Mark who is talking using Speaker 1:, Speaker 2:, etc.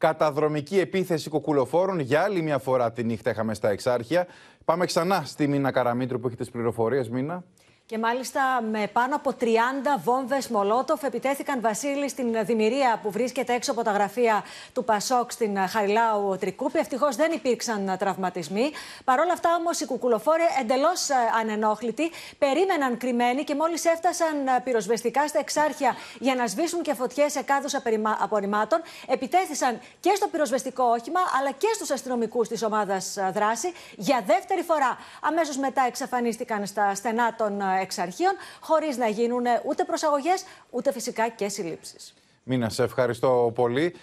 Speaker 1: καταδρομική επίθεση κουκουλοφόρων. Για άλλη μια φορά τη νύχτα είχαμε στα Εξάρχεια. Πάμε ξανά στη Μίνα Καραμίτρου που έχει τις πληροφορίες. Μίνα.
Speaker 2: Και μάλιστα με πάνω από 30 βόμβες Μολότοφ επιτέθηκαν Βασίλη στην Δημηρία που βρίσκεται έξω από τα γραφεία του Πασόκ στην Χαριλάου Τρικούπη. Ευτυχώς δεν υπήρξαν τραυματισμοί. Παρ' όλα αυτά όμως οι κουκουλοφόροι εντελώς ε, ανενόχλητοι περίμεναν κρυμμένοι και μόλις έφτασαν ε, πυροσβεστικά στα εξάρχεια για να σβήσουν και φωτιές σε κάδους απορριμμάτων, επιτέθησαν και στο πυροσβεστικό όχημα αλλά και στους αστυνομικούς της ομάδας ε, δράση για δεύτερη φορά. Αμέσως μετά εξαφανίστηκαν στα στενά των εξ αρχείων, χωρίς να γίνουν ούτε προσαγωγές, ούτε φυσικά και συλλήψεις.
Speaker 3: Μίνα, σε ευχαριστώ πολύ.